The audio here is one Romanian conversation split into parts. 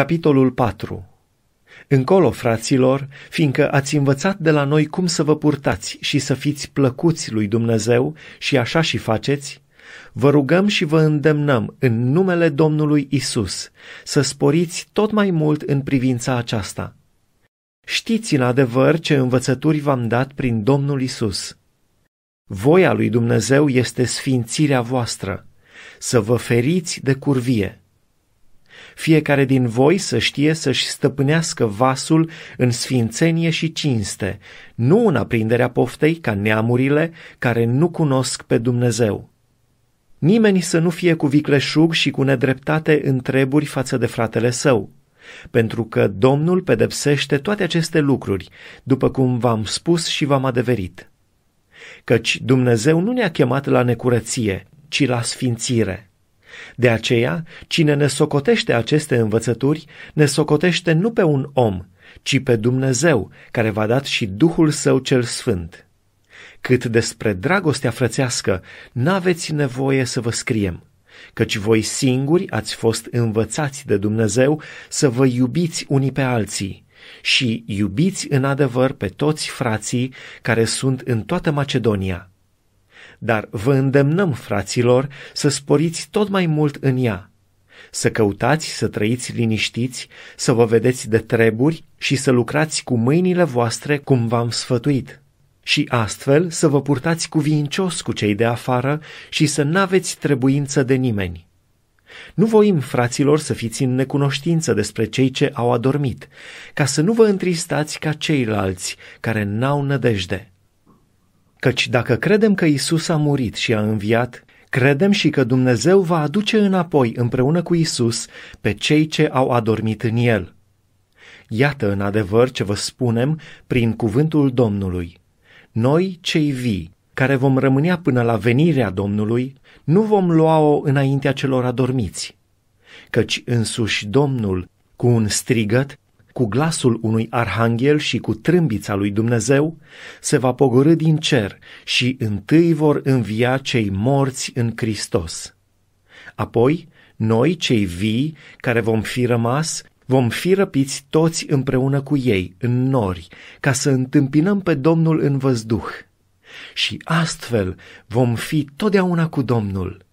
Capitolul 4 Încolo, fraților, fiindcă ați învățat de la noi cum să vă purtați și să fiți plăcuți lui Dumnezeu și așa și faceți, vă rugăm și vă îndemnăm în numele Domnului Isus să sporiți tot mai mult în privința aceasta. Știți în adevăr ce învățături v-am dat prin Domnul Isus. Voia lui Dumnezeu este sfințirea voastră, să vă feriți de curvie fiecare din voi să știe să-și stăpânească vasul în sfințenie și cinste, nu în aprinderea poftei ca neamurile care nu cunosc pe Dumnezeu. Nimeni să nu fie cu vicleșug și cu nedreptate în treburi față de fratele său, pentru că Domnul pedepsește toate aceste lucruri, după cum v-am spus și v-am adeverit. Căci Dumnezeu nu ne-a chemat la necurăție, ci la sfințire. De aceea, cine ne socotește aceste învățături, ne socotește nu pe un om, ci pe Dumnezeu, care v-a dat și Duhul Său cel Sfânt. Cât despre dragostea frățească, n-aveți nevoie să vă scriem, căci voi singuri ați fost învățați de Dumnezeu să vă iubiți unii pe alții și iubiți în adevăr pe toți frații care sunt în toată Macedonia – dar vă îndemnăm, fraților, să sporiți tot mai mult în ea, să căutați să trăiți liniștiți, să vă vedeți de treburi și să lucrați cu mâinile voastre cum v-am sfătuit. Și astfel să vă purtați cu vincios cu cei de afară și să n-aveți trebuință de nimeni. Nu voim, fraților, să fiți în necunoștință despre cei ce au adormit, ca să nu vă întristați ca ceilalți care n-au nădejde. Căci dacă credem că Isus a murit și a înviat, credem și că Dumnezeu va aduce înapoi împreună cu Isus pe cei ce au adormit în El. Iată în adevăr ce vă spunem prin cuvântul Domnului. Noi, cei vii, care vom rămâne până la venirea Domnului, nu vom lua-o înaintea celor adormiți, căci însuși Domnul, cu un strigăt, cu glasul unui arhanghel și cu trâmbița lui Dumnezeu, se va pogorâ din cer și întâi vor învia cei morți în Hristos. Apoi, noi, cei vii, care vom fi rămas, vom fi răpiți toți împreună cu ei, în nori, ca să întâmpinăm pe Domnul în văzduh. Și astfel vom fi totdeauna cu Domnul.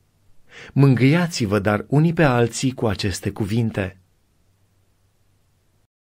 Mângâiați-vă dar unii pe alții cu aceste cuvinte.